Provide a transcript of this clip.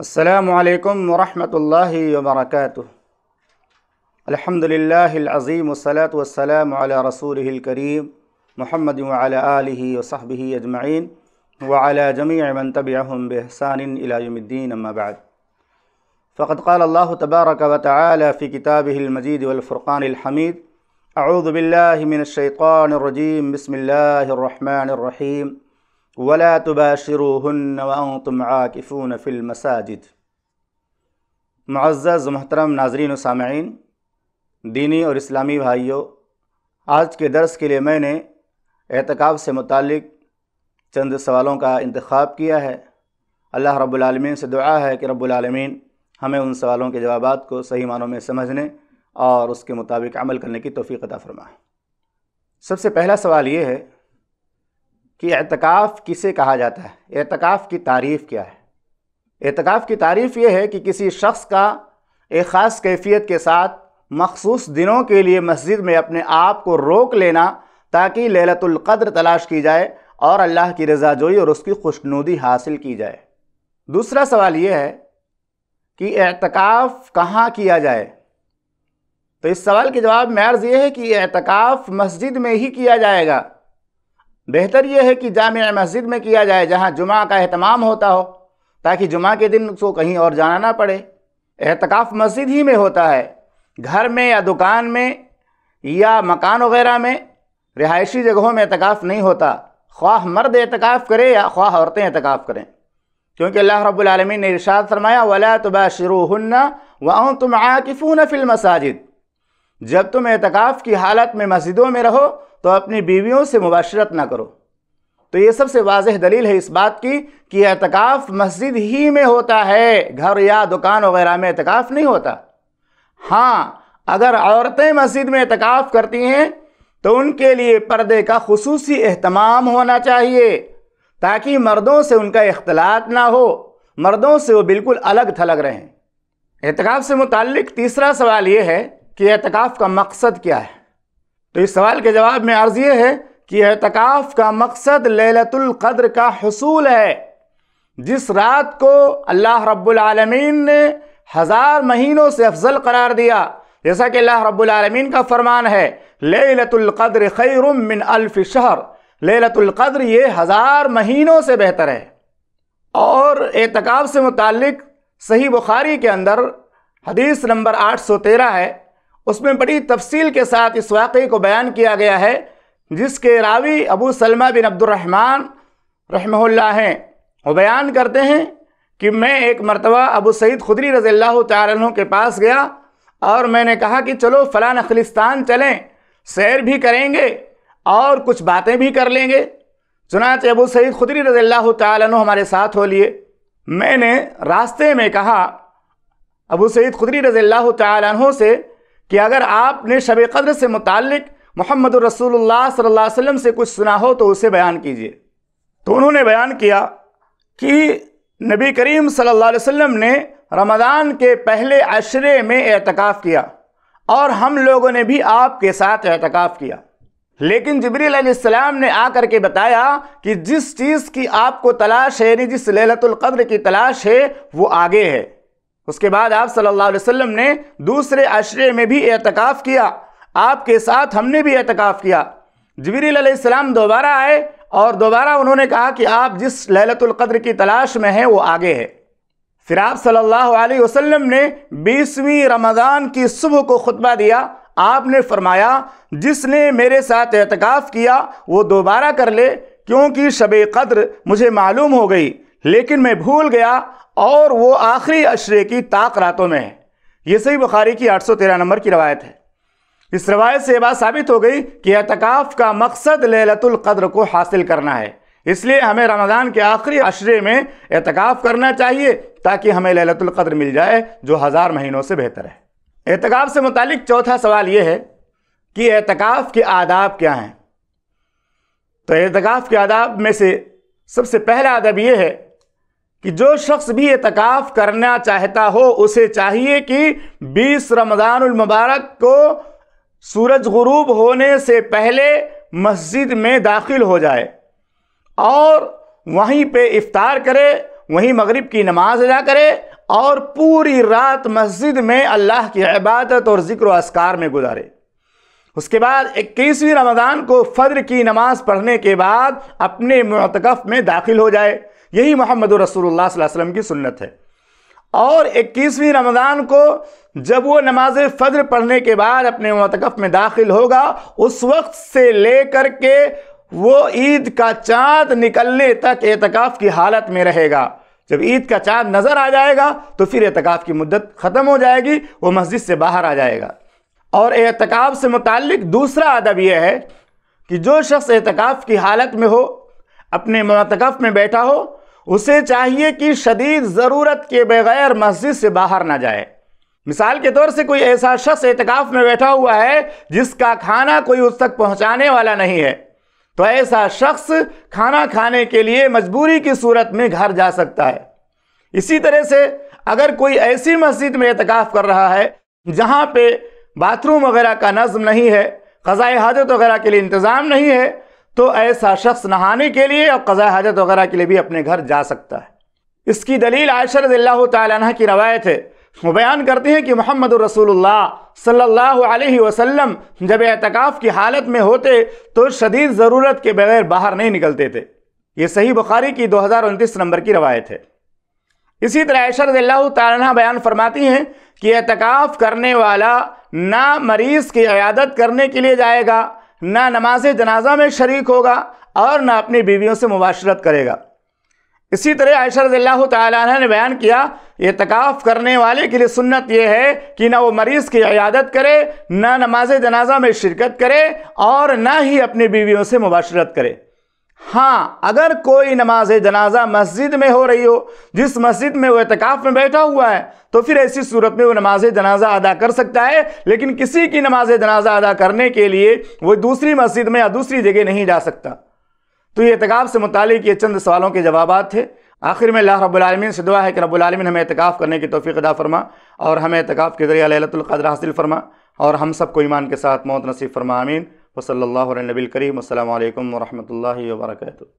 السلام عليكم ورحمة الله وبركاته الحمد لله العظيم والصلاة والسلام على رسوله الكريم محمد وعلى آله وصحبه أجمعين وعلى جميع من تبعهم بإحسان إلى يوم الدين أما بعد فقد قال الله تبارك وتعالى في كتابه المجيد والفرقان الحميد أعوذ بالله من الشيطان الرجيم بسم الله الرحمن الرحيم वला तुबाशरून तुम आकिफ़ून फ़िल मसाजिद मज़ज़ मोहतरम नाजरीन सामीन दीनी और इस्लामी भाइयों आज के दर्स के लिए मैंने एहतकाब से मुतक़ चंद सवालों का इंतखब किया है अल्लाह रब्लमीन से दुआ है कि रब्लमीन हमें उन सवालों के जवाब को सही मानों में समझने और उसके मुताबिक अमल करने की तोफ़ी अता फ़रमाए सबसे पहला सवाल ये है कि एतकाफ़ किसे कहा जाता है एतकाफ़ की तारीफ़ क्या है एतकाफ़ की तारीफ़ यह है कि किसी शख्स का एक ख़ास कैफियत के साथ मखसूस दिनों के लिए मस्जिद में अपने आप को रोक लेना ताकि ललतुल्क़द्र तलाश की जाए और अल्लाह की रजाजोई और उसकी खुशनुदी हासिल की जाए दूसरा सवाल ये है कि एतकाफ़ कहाँ किया जाए तो इस सवाल के जवाब में अर्ज़ ये है कि एतकाफ़ मस्जिद में ही किया जाएगा बेहतर यह है कि जाम मस्जिद में किया जाए जहाँ जुमा का अहतमाम होता हो ताकि जुमा के दिन उसको कहीं और जाना ना पड़े एहतकाफ़ मस्जिद ही में होता है घर में या दुकान में या मकान वगैरह में रिहायशी जगहों में एहतकाफ़ नहीं होता ख्वाह मर्द एहतकाफ़ करें या ख्वाह औरतें एहतकाफ़ करें क्योंकि अल्लाह रब्लमिन ने इरशाद फरमाया वला तबा शरूहन्ना व तुम आकिफ़ून फ़िल मसाजिद जब तुम एहतकाफ़ की हालत में मस्जिदों में रहो तो अपनी बीवियों से मुबाशरत ना करो तो ये सबसे वाज दलील है इस बात की कि अहतकाफ़ मस्जिद ही में होता है घर या दुकान वगैरह में अहतकाफ़ नहीं होता हाँ अगर औरतें मस्जिद में अहतकाफ़ करती हैं तो उनके लिए पर्दे का खसूस अहतमाम होना चाहिए ताकि मर्दों से उनका अख्तलात ना हो मर्दों से वो बिल्कुल अलग थलग रहें अहतकाफ से मुतल तीसरा सवाल ये है कि अहतकाफ़ का मकसद क्या है तो इस सवाल के जवाब में अर्ज़ ये है कि एहतकाफ़ का मकसद ललतुल्क़द्र का हसूल है जिस रात को अल्लाह रब्बुलमीन ने हज़ार महीनों से अफजल करार दिया जैसा कि अल्लाह रब्बुलमीन का फरमान है ललतुल्क़द्र खैरुम मिन अल्फ़ शहर ललतुल्क़द्र ये हज़ार महीनों से बेहतर है और एतकाब से मुतक़ सही बुखारी के अंदर हदीस नंबर आठ सौ तेरह है उसमें बड़ी तफसील के साथ इस वाक़े को बयान किया गया है जिसके रावी अबू सलमा बिन अब्दुलरहमान रहमल्ला हैं वो बयान करते हैं कि मैं एक मरतबा अबू सईद खुदरी रज़ी अल्लाह के पास गया और मैंने कहा कि चलो फ़लाँ नखलिस्तान चलें सैर भी करेंगे और कुछ बातें भी कर लेंगे चुनाच अबू सईद खुदरी रज़ी अल्लाह हमारे साथ हो लिए मैंने रास्ते में कहा अबू सईद खुदरी रज़ी अल्लाह से कि अगर आपने शब कद्र से मुतक़ मोहम्मद रसूलुल्लाह सल्लल्लाहु अलैहि वसल्लम से कुछ सुना हो तो उसे बयान कीजिए तो उन्होंने बयान किया कि नबी करीम सल्लल्लाहु अलैहि वसल्लम ने रमज़ान के पहले अशरे में एतकाफ़ किया और हम लोगों ने भी आपके साथ एतकाफ़ किया लेकिन जबरीसम ने आकर के बताया कि जिस चीज़ की आपको तलाश है यानी जिस ललतुल्क़द्र की तलाश है वो आगे है उसके बाद आप सल्लल्लाहु अलैहि वसल्लम ने दूसरे आश्रय में भी एहतिकाफ़ किया आपके साथ हमने भी एहतिकाफ़ किया जबरीसम दोबारा आए और दोबारा उन्होंने कहा कि आप जिस लहलतुल्क़द्र की तलाश में हैं वो आगे है फिर आप सल्लल्लाहु अलैहि वसल्लम ने बीसवीं रमज़ान की सुबह को खुतबा दिया आपने फरमाया जिसने मेरे साथ एहतिकाफ़ किया वो दोबारा कर ले क्योंकि शब कद्र मुझे मालूम हो गई लेकिन मैं भूल गया और वो आखिरी अशरे की ताक रातों में है ये सही बुखारी की आठ सौ तेरह नंबर की रवायत है इस रवायत से बात साबित हो गई कि अतकाफ़ का मकसद लहलतुल्क़द्र को हासिल करना है इसलिए हमें रमज़ान के आखिरी अशरे में एहतकाफ़ करना चाहिए ताकि हमें लहलतुल्क़द्र मिल जाए जो हज़ार महीनों से बेहतर है एहतकाफ़ से मुतलिक चौथा सवाल ये है कि एहतकाफ़ के आदाब क्या हैं तो एहतकाफ़ के आदाब में से सबसे पहला अदब यह है कि जो शख्स भी एतकाफ़ करना चाहता हो उसे चाहिए कि बीस मुबारक को सूरज गुरूब होने से पहले मस्जिद में दाखिल हो जाए और वहीं पे इफ़ार करे वहीं मगरिब की नमाज अदा करे और पूरी रात मस्जिद में अल्लाह की इबादत और ज़िक्र असकार में गुजारे उसके बाद इक्कीसवीं रमज़ान को फ़द्र की नमाज़ पढ़ने के बाद अपने मतकफ़ में दाखिल हो जाए यही मोहम्मद रसूलुल्लाह वसल्लम की सुन्नत है और इक्कीसवीं रमज़ान को जब वो नमाज फ़द्र पढ़ने के बाद अपने मतकफ़ में दाखिल होगा उस वक्त से लेकर के वो ईद का चाँद निकलने तक एतकाफ़ की हालत में रहेगा जब ईद का चाँद नज़र आ जाएगा तो फिर एतकाफ़ की मुद्दत ख़त्म हो जाएगी वो मस्जिद से बाहर आ जाएगा और एहतकाब से मुतल दूसरा अदब यह है कि जो शख्स एहतकाफ़ की हालत में हो अपने मतकफ़ में बैठा हो उसे चाहिए कि शदीद ज़रूरत के बगैर मस्जिद से बाहर ना जाए मिसाल के तौर से कोई ऐसा शख्स एहतकाफ़ में बैठा हुआ है जिसका खाना कोई उस तक पहुँचाने वाला नहीं है तो ऐसा शख्स खाना खाने के लिए मजबूरी की सूरत में घर जा सकता है इसी तरह से अगर कोई ऐसी मस्जिद में एहतिकाफ कर रहा है जहाँ पे बाथरूम वगैरह का नज़म नहीं है क़ज़ा हाजत वगैरह के लिए इंतज़ाम नहीं है तो ऐसा शख्स नहाने के लिए और क़ज़ा हाजत वगैरह के लिए भी अपने घर जा सकता है इसकी दलील आयशर रज़ील्ला तह की रवायत है वो बयान करते हैं कि मोहम्मद रसूलुल्लाह सल्लल्लाहु अलैहि वसल्लम जब एहतकाफ़ की हालत में होते तो शदीद ज़रूरत के बगैर बाहर नहीं निकलते थे ये सही बुखारी की दो हज़ार उनतीस नंबर की रवायत है इसी तरह ऐशर तला बयान फरमाती हैं कि एहतकाफ़ करने वाला ना मरीज़ की अयादत करने के लिए जाएगा ना नमाज जनाजा में शरीक होगा और ना अपनी बीवियों से मुबाशरत करेगा इसी तरह आयशा रज़ील्ला तह ने बयान किया ये तकाफ़ करने वाले के लिए सुन्नत यह है कि ना वो मरीज़ की अयादत करे ना नमाज जनाजा में शिरकत करे और ना ही अपनी बीवियों से मुबाशरत करे हाँ अगर कोई नमाज जनाजा मस्जिद में हो रही हो जिस मस्जिद में वो एहतिकाफ़ में बैठा हुआ है तो फिर ऐसी सूरत में वो नमाज जनाजा अदा कर सकता है लेकिन किसी की नमाज जनाजा अदा करने के लिए वो दूसरी मस्जिद में या दूसरी जगह नहीं जा सकता तो ये एहतिकाफ़ से मुतलिक ये चंद सवालों के जवाब थे आखिर में अल्लाह रबालमीन से दुआ है कि रबालमीन हमें एहतिकाफ़ करने की तोफ़ी अदा फरमा और हमें एहतिकाफ़ के ज़रिए लतुल्क़द्र हासिल फरमा और हम सबको ईमान के साथ मौत नसीब फरमा आमीन वसल्ला नबील करीम अल्लाम वरहमल वर्का